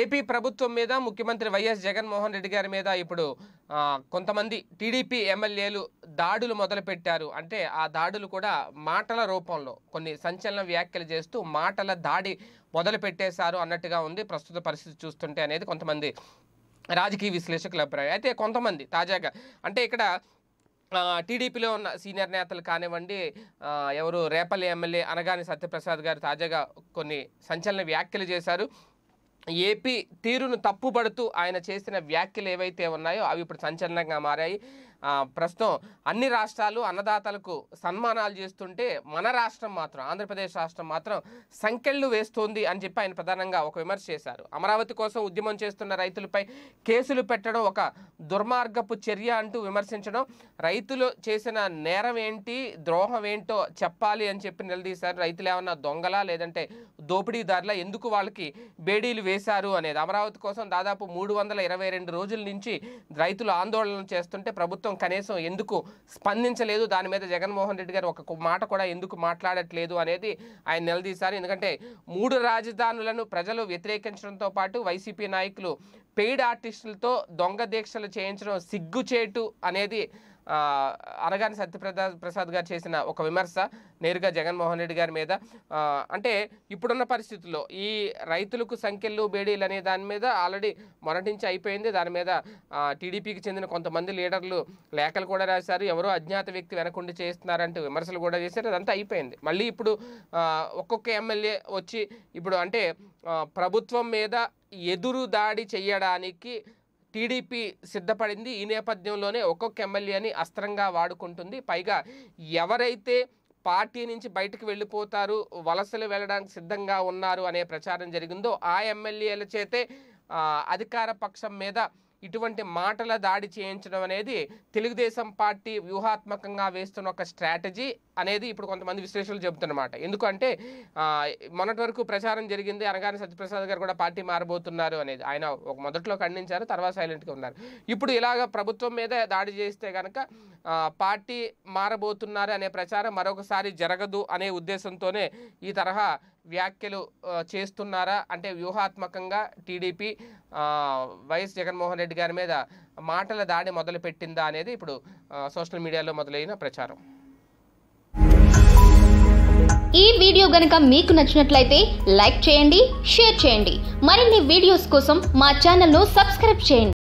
AP ప్రభుత్వం మీద ముఖ్యమంత్రి వైఎస్ జగన్మోహన్ రెడ్డి గారి మీద ఇప్పుడు కొంతమంది టీడీపీ ఎమ్మెల్యేలు దాడులు మొదలుపెట్టారు అంటే ఆ దాడులు కూడా మాటల రూపంలో కొన్ని సంచలన వ్యాఖ్యలు చేస్తూ మాటల దాడి మొదలుపెట్టేశారు అన్నట్టుగా ఉంది ప్రస్తుత పరిస్థితి చూస్తుంటే అనేది కొంతమంది రాజకీయ విశ్లేషకుల అభిప్రాయం అయితే కొంతమంది తాజాగా అంటే ఇక్కడ టీడీపీలో ఉన్న సీనియర్ నేతలు కానివ్వండి ఎవరు రేపల్లి ఎమ్మెల్యే అనగాని సత్యప్రసాద్ గారు తాజాగా కొన్ని సంచలన వ్యాఖ్యలు చేశారు ఏపీ తీరును తప్పుపడుతూ ఆయన చేసిన వ్యాఖ్యలు ఏవైతే ఉన్నాయో అవి ఇప్పుడు సంచలనంగా మారాయి ప్రస్తుతం అన్ని రాష్ట్రాలు అన్నదాతలకు సన్మానాలు చేస్తుంటే మన రాష్ట్రం మాత్రం ఆంధ్రప్రదేశ్ రాష్ట్రం మాత్రం సంకెళ్ళు వేస్తోంది అని చెప్పి ఆయన ప్రధానంగా ఒక విమర్శ చేశారు అమరావతి కోసం ఉద్యమం చేస్తున్న రైతులపై కేసులు పెట్టడం ఒక దుర్మార్గపు చర్య అంటూ విమర్శించడం రైతులు చేసిన నేరం ఏంటి ద్రోహం ఏంటో చెప్పాలి అని చెప్పి నిలదీశారు రైతులు ఏమన్నా దొంగలా లేదంటే దోపిడీదారులా ఎందుకు వాళ్ళకి బేడీలు వేశారు అనేది అమరావతి కోసం దాదాపు మూడు వందల ఇరవై రెండు రోజుల నుంచి రైతులు ఆందోళన చేస్తుంటే ప్రభుత్వం కనీసం ఎందుకు స్పందించలేదు దాని మీద జగన్మోహన్ రెడ్డి గారు ఒక మాట కూడా ఎందుకు మాట్లాడట్లేదు అనేది ఆయన నిలదీశారు ఎందుకంటే మూడు రాజధానులను ప్రజలు వ్యతిరేకించడంతో పాటు వైసీపీ నాయకులు పెయిడ్ ఆర్టిస్టులతో దొంగ దీక్షలు చేయించడం సిగ్గుచేటు అనేది అనగాని సత్యప్రదా ప్రసాద్ గారు చేసిన ఒక విమర్శ నేరుగా జగన్మోహన్ రెడ్డి గారి మీద అంటే ఇప్పుడున్న పరిస్థితుల్లో ఈ రైతులకు సంఖ్యలు బేడీలు అనే దాని మీద ఆల్రెడీ మొరటించి అయిపోయింది దాని మీద టీడీపీకి చెందిన కొంతమంది లీడర్లు లేఖలు కూడా రాశారు ఎవరో అజ్ఞాత వ్యక్తి వెనకుండి చేస్తున్నారంటే విమర్శలు కూడా చేశారు అదంతా అయిపోయింది మళ్ళీ ఇప్పుడు ఒక్కొక్క ఎమ్మెల్యే వచ్చి ఇప్పుడు అంటే ప్రభుత్వం మీద ఎదురు దాడి చేయడానికి టీడీపీ సిద్ధపడింది ఈ నేపథ్యంలోనే ఒక్కొక్క ఎమ్మెల్యేని అస్త్రంగా వాడుకుంటుంది పైగా ఎవరైతే పార్టీ నుంచి బయటకు వెళ్ళిపోతారు వలసలు వెళ్ళడానికి సిద్ధంగా ఉన్నారు అనే ప్రచారం జరిగిందో ఆ ఎమ్మెల్యేల చేతే అధికార పక్షం మీద ఇటువంటి మాటల దాడి చేయించడం అనేది తెలుగుదేశం పార్టీ వ్యూహాత్మకంగా వేస్తున్న ఒక స్ట్రాటజీ అనేది ఇప్పుడు కొంతమంది విశ్లేషకులు చెబుతున్నమాట ఎందుకంటే మొన్నటి వరకు ప్రచారం జరిగింది అనగానే సత్యప్రసాద్ గారు కూడా పార్టీ మారబోతున్నారు అనేది ఆయన ఒక మొదట్లో ఖండించారు తర్వాత సైలెంట్గా ఉన్నారు ఇప్పుడు ఇలాగ ప్రభుత్వం మీద దాడి చేస్తే కనుక పార్టీ మారబోతున్నారు అనే ప్రచారం మరొకసారి జరగదు అనే ఉద్దేశంతోనే ఈ తరహా వ్యాఖ్యలు చేస్తున్నారా అంటే వ్యూహాత్మకంగా టీడీపీ వైఎస్ జగన్మోహన్ రెడ్డి గారి మీద మాటల దాడి మొదలుపెట్టిందా అనేది ఇప్పుడు సోషల్ మీడియాలో మొదలైన ప్రచారం ఈ వీడియో గనక మీకు నచ్చినట్లయితే లైక్ చేయండి షేర్ చేయండి మరిన్ని వీడియోస్ కోసం మా ఛానల్ను సబ్స్క్రైబ్ చేయండి